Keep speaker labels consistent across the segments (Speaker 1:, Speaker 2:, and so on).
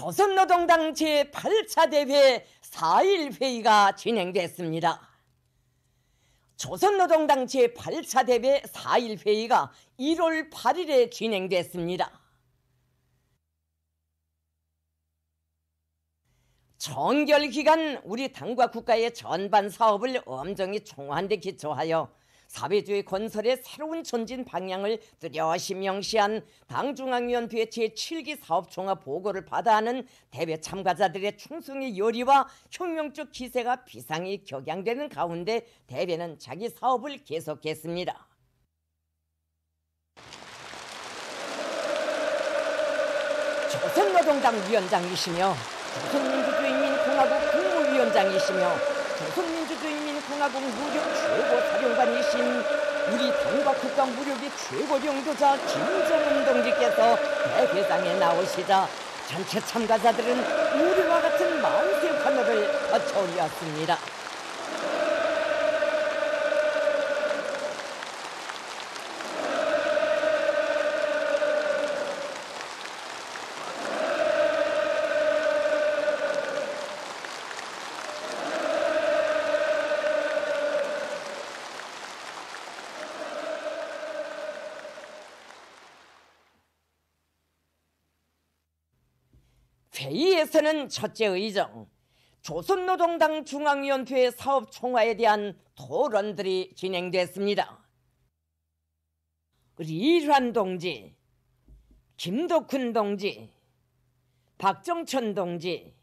Speaker 1: 조선노동당 제8차 대회 4일 회의가 진행됐습니다. 조선노동당 제8차 대회 4일 회의가 1월 8일에 진행됐습니다. 정결기간 우리 당과 국가의 전반 사업을 엄정히 총화한데 기초하여 사회주의 건설의 새로운 전진 방향을 뚜렷이 명시한 당중앙위원회 제7기 사업종합 보고를 받아하는 대회 참가자들의 충성의 열의와 혁명적 기세가 비상이 격양되는 가운데 대회는 자기 사업을 계속했습니다. 조선노동당 위원장이시며 조선민주주의민공화국 국무위원장이시며 조선민주주의민공화국 무력 최고 사령관이신 우리 당과 국가 무력의 최고領도자 김정은 동지께서 대회장에 나오시자 전체 참가자들은 우리와 같은 마만의 환호를 거쳐올렸습니다. 회의에서는 첫째 의정, 조선노동당 중앙위원회 사업총화에 대한 토론들이 진행됐습니다. 리란 동지, 김덕훈 동지, 박정천 동지,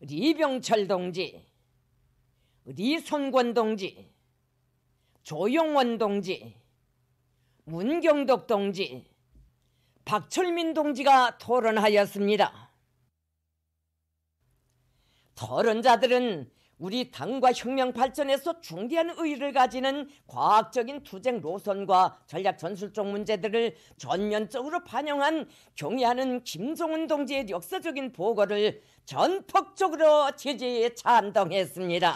Speaker 1: 리병철 동지, 리손권 동지, 조용원 동지, 문경덕 동지, 박철민 동지가 토론하였습니다. 더러운 자들은 우리 당과 혁명 발전에서 중대한 의의를 가지는 과학적인 투쟁 노선과 전략 전술적 문제들을 전면적으로 반영한 경애하는 김종은 동지의 역사적인 보고를 전폭적으로 지지에 찬동했습니다.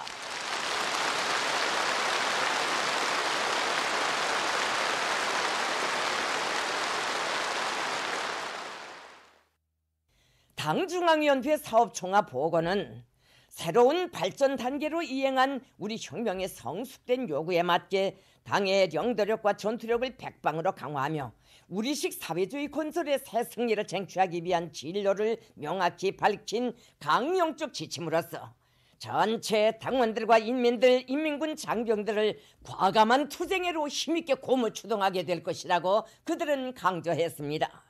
Speaker 1: 당중앙위원회 사업종합보고는 새로운 발전 단계로 이행한 우리 혁명의 성숙된 요구에 맞게 당의 영도력과 전투력을 백방으로 강화하며 우리식 사회주의 건설의 새 승리를 쟁취하기 위한 진로를 명확히 밝힌 강령적 지침으로서 전체 당원들과 인민들, 인민군 장병들을 과감한 투쟁으로 힘있게 고무추동하게 될 것이라고 그들은 강조했습니다.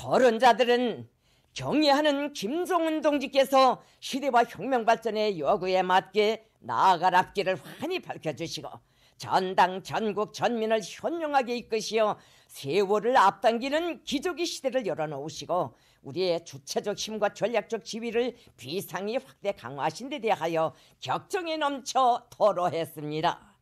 Speaker 1: 토론자들은 경애하는 김종은 동지께서 시대와 혁명 발전의 요구에 맞게 나아가앞길를 환히 밝혀주시고 전당 전국 전민을 현명하게 이끄시어 세월을 앞당기는 기적의 시대를 열어놓으시고 우리의 주체적 힘과 전략적 지위를 비상히 확대 강화하신 데 대하여 격정에 넘쳐 토로했습니다.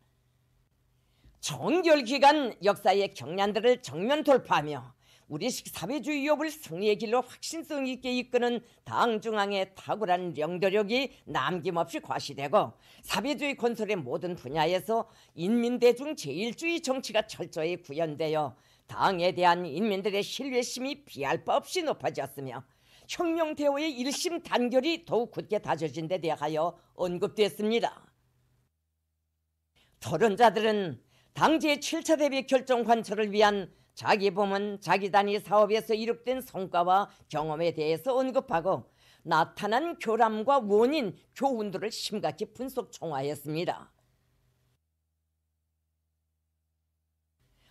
Speaker 1: 정결기간 역사의 경련들을 정면 돌파하며 우리식 사회주의 위협을 승리의 길로 확신성 있게 이끄는 당 중앙의 탁월한 영도력이 남김없이 과시되고 사회주의 건설의 모든 분야에서 인민대중 제일주의 정치가 철저히 구현되어 당에 대한 인민들의 신뢰심이 비할 바 없이 높아졌으며 혁명태오의 일심 단결이 더욱 굳게 다져진 데 대하여 언급됐습니다. 토론자들은 당제 7차 대비 결정 관철을 위한 자기 부은 자기 단위 사업에서 이룩된 성과와 경험에 대해서 언급하고 나타난 교람과 원인, 교훈들을 심각히 분석 총화했습니다.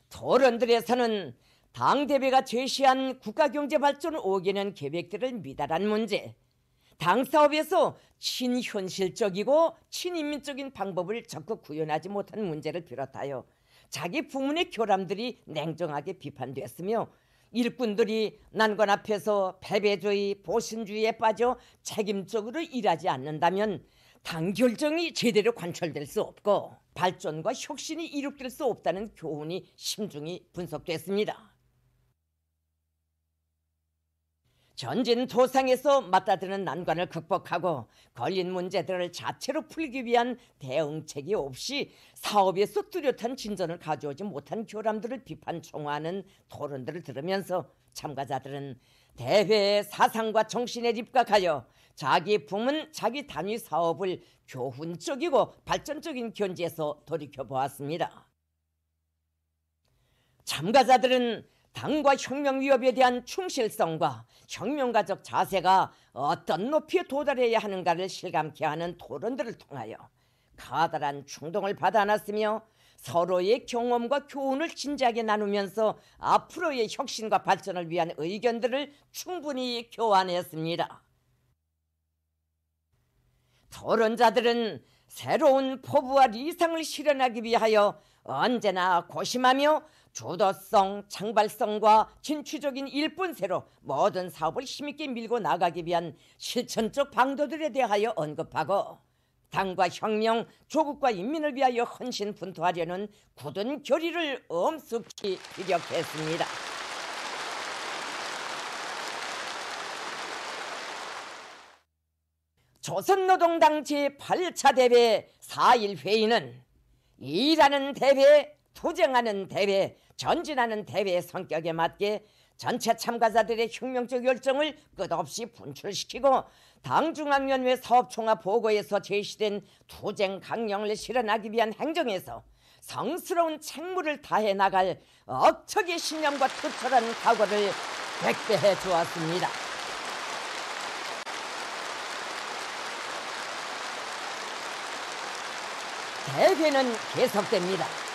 Speaker 1: 토론들에서는 당대회가 제시한 국가경제발전 5개년 계획들을 미달한 문제, 당 사업에서 친현실적이고 친인민적인 방법을 적극 구현하지 못한 문제를 비롯하여 자기 부문의 교람들이 냉정하게 비판됐으며 일꾼들이 난관 앞에서 패배주의 보신주의에 빠져 책임적으로 일하지 않는다면 당 결정이 제대로 관철될 수 없고 발전과 혁신이 이룩될 수 없다는 교훈이 심중히 분석됐습니다. 전진 도상에서 맞다드는 난관을 극복하고 걸린 문제들을 자체로 풀기 위한 대응책이 없이 사업에서 뚜렷한 진전을 가져오지 못한 교람들을 비판 총화하는 토론들을 들으면서 참가자들은 대회의 사상과 정신에 입각하여 자기 품은 자기 단위 사업을 교훈적이고 발전적인 견지에서 돌이켜 보았습니다. 참가자들은 당과 혁명 위협에 대한 충실성과 혁명가적 자세가 어떤 높이에 도달해야 하는가를 실감케 하는 토론들을 통하여 가다란 충동을 받아 놨으며 서로의 경험과 교훈을 진지하게 나누면서 앞으로의 혁신과 발전을 위한 의견들을 충분히 교환했습니다. 토론자들은 새로운 포부와 리상을 실현하기 위하여 언제나 고심하며 주도성, 창발성과 진취적인 일꾼새로 모든 사업을 힘있게 밀고 나가기 위한 실천적 방도들에 대하여 언급하고 당과 혁명, 조국과 인민을 위하여 헌신 분투하려는 굳은 결의를 엄숙히 기력했습니다 조선노동당 제8차 대회 4일 회의는 이라는 대회 투쟁하는 대회, 전진하는 대회의 성격에 맞게 전체 참가자들의 혁명적 열정을 끝없이 분출시키고 당중앙연회 사업총합 보고에서 제시된 투쟁 강령을 실현하기 위한 행정에서 성스러운 책무를 다해 나갈 억척의 신념과 투철한 각오를 백배해 주었습니다. 대회는 계속됩니다.